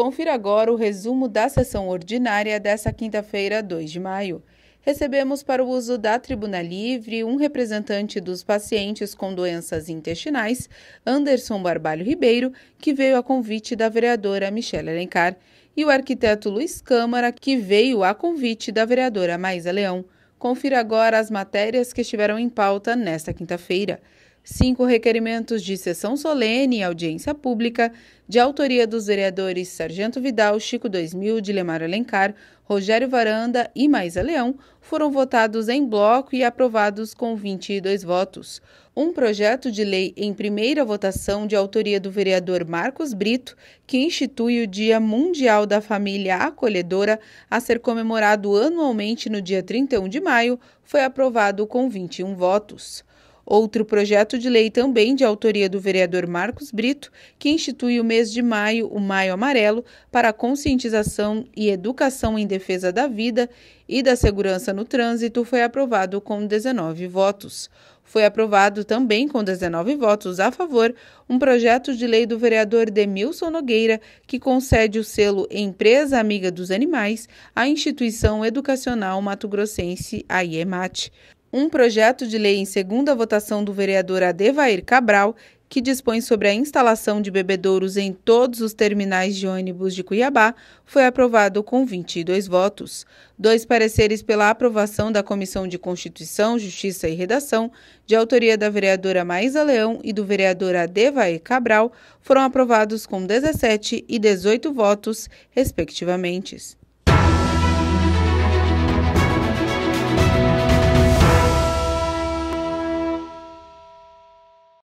Confira agora o resumo da sessão ordinária desta quinta-feira, 2 de maio. Recebemos para o uso da tribuna livre um representante dos pacientes com doenças intestinais, Anderson Barbalho Ribeiro, que veio a convite da vereadora Michelle Alencar, e o arquiteto Luiz Câmara, que veio a convite da vereadora Maísa Leão. Confira agora as matérias que estiveram em pauta nesta quinta-feira cinco requerimentos de sessão solene e audiência pública, de autoria dos vereadores Sargento Vidal, Chico 2000, Dilemar Alencar, Rogério Varanda e Maísa Leão, foram votados em bloco e aprovados com 22 votos. Um projeto de lei em primeira votação, de autoria do vereador Marcos Brito, que institui o Dia Mundial da Família Acolhedora, a ser comemorado anualmente no dia 31 de maio, foi aprovado com 21 votos. Outro projeto de lei também de autoria do vereador Marcos Brito, que institui o mês de maio, o Maio Amarelo, para conscientização e educação em defesa da vida e da segurança no trânsito, foi aprovado com 19 votos. Foi aprovado também com 19 votos a favor um projeto de lei do vereador Demilson Nogueira que concede o selo Empresa Amiga dos Animais à instituição educacional mato-grossense a IEMAT um projeto de lei em segunda votação do vereador Adevair Cabral, que dispõe sobre a instalação de bebedouros em todos os terminais de ônibus de Cuiabá, foi aprovado com 22 votos. Dois pareceres pela aprovação da Comissão de Constituição, Justiça e Redação, de autoria da vereadora Maísa Leão e do vereador Adevair Cabral, foram aprovados com 17 e 18 votos, respectivamente.